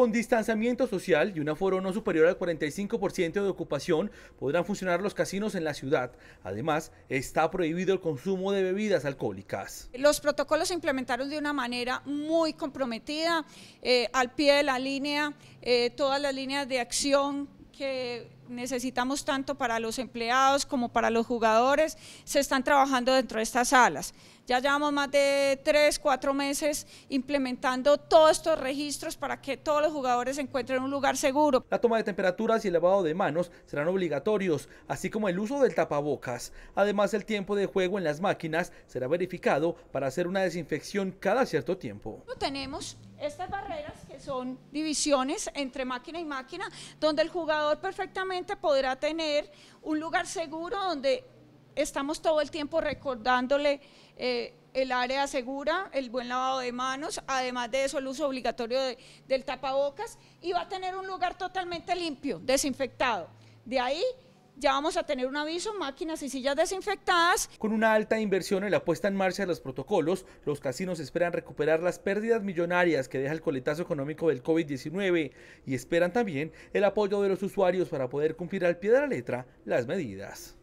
Con distanciamiento social y un aforo no superior al 45% de ocupación, podrán funcionar los casinos en la ciudad. Además, está prohibido el consumo de bebidas alcohólicas. Los protocolos se implementaron de una manera muy comprometida, eh, al pie de la línea, eh, todas las líneas de acción que necesitamos tanto para los empleados como para los jugadores, se están trabajando dentro de estas salas. Ya llevamos más de tres, cuatro meses implementando todos estos registros para que todos los jugadores se encuentren un lugar seguro. La toma de temperaturas y el lavado de manos serán obligatorios, así como el uso del tapabocas. Además, el tiempo de juego en las máquinas será verificado para hacer una desinfección cada cierto tiempo. tenemos estas barreras que son divisiones entre máquina y máquina, donde el jugador perfectamente podrá tener un lugar seguro donde estamos todo el tiempo recordándole eh, el área segura, el buen lavado de manos, además de eso el uso obligatorio del tapabocas y va a tener un lugar totalmente limpio, desinfectado. De ahí ya vamos a tener un aviso, máquinas y sillas desinfectadas. Con una alta inversión en la puesta en marcha de los protocolos, los casinos esperan recuperar las pérdidas millonarias que deja el coletazo económico del COVID-19 y esperan también el apoyo de los usuarios para poder cumplir al pie de la letra las medidas.